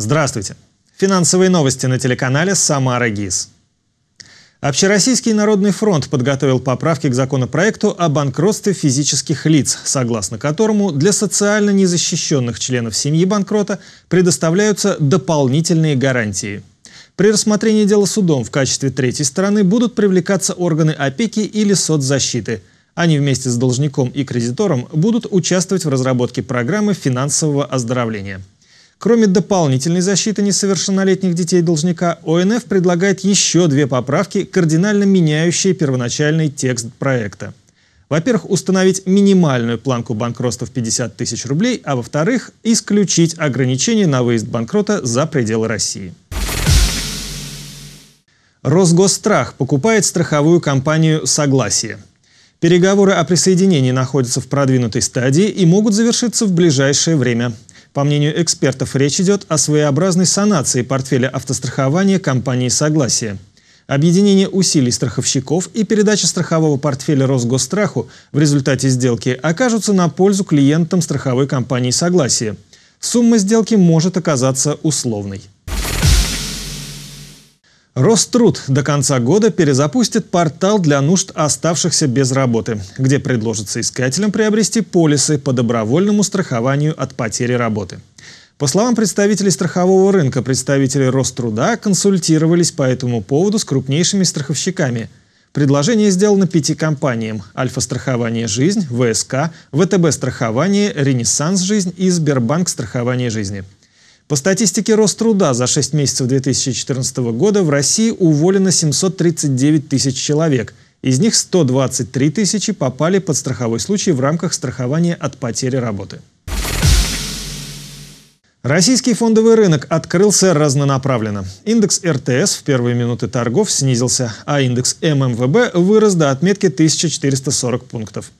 Здравствуйте. Финансовые новости на телеканале «Самара ГИС». Общероссийский народный фронт подготовил поправки к законопроекту о банкротстве физических лиц, согласно которому для социально незащищенных членов семьи банкрота предоставляются дополнительные гарантии. При рассмотрении дела судом в качестве третьей стороны будут привлекаться органы опеки или соцзащиты. Они вместе с должником и кредитором будут участвовать в разработке программы финансового оздоровления. Кроме дополнительной защиты несовершеннолетних детей должника, ОНФ предлагает еще две поправки, кардинально меняющие первоначальный текст проекта. Во-первых, установить минимальную планку банкротства в 50 тысяч рублей, а во-вторых, исключить ограничения на выезд банкрота за пределы России. Росгострах покупает страховую компанию «Согласие». Переговоры о присоединении находятся в продвинутой стадии и могут завершиться в ближайшее время. По мнению экспертов, речь идет о своеобразной санации портфеля автострахования компании «Согласие». Объединение усилий страховщиков и передача страхового портфеля Росгосстраху в результате сделки окажутся на пользу клиентам страховой компании «Согласие». Сумма сделки может оказаться условной. Роструд до конца года перезапустит портал для нужд оставшихся без работы, где предложится искателям приобрести полисы по добровольному страхованию от потери работы. По словам представителей страхового рынка, представители Роструда консультировались по этому поводу с крупнейшими страховщиками. Предложение сделано пяти компаниям – «Альфа-страхование жизнь», «ВСК», «ВТБ-страхование», «Ренессанс жизнь» и «Сбербанк страхование жизни». По статистике Роструда за 6 месяцев 2014 года в России уволено 739 тысяч человек. Из них 123 тысячи попали под страховой случай в рамках страхования от потери работы. Российский фондовый рынок открылся разнонаправленно. Индекс РТС в первые минуты торгов снизился, а индекс ММВБ вырос до отметки 1440 пунктов.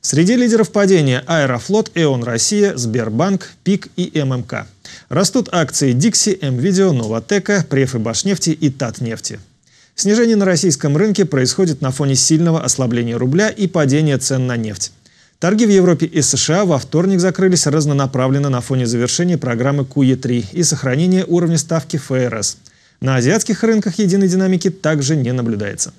Среди лидеров падения Аэрофлот, Эон Россия, Сбербанк, ПИК и ММК. Растут акции Dixie, M-Video, Новотека, Преф и Башнефти и Татнефти. Снижение на российском рынке происходит на фоне сильного ослабления рубля и падения цен на нефть. Торги в Европе и США во вторник закрылись разнонаправленно на фоне завершения программы QE3 и сохранения уровня ставки ФРС. На азиатских рынках единой динамики также не наблюдается.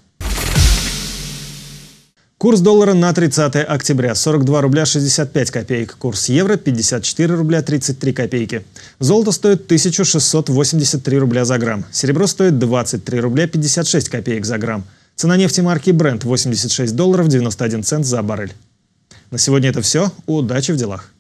Курс доллара на 30 октября 42 рубля 65 копеек. Курс евро 54 рубля 33 копейки. Золото стоит 1683 рубля за грамм. Серебро стоит 23 рубля 56 копеек за грамм. Цена нефти марки Brent 86 долларов 91 цент за баррель. На сегодня это все. Удачи в делах!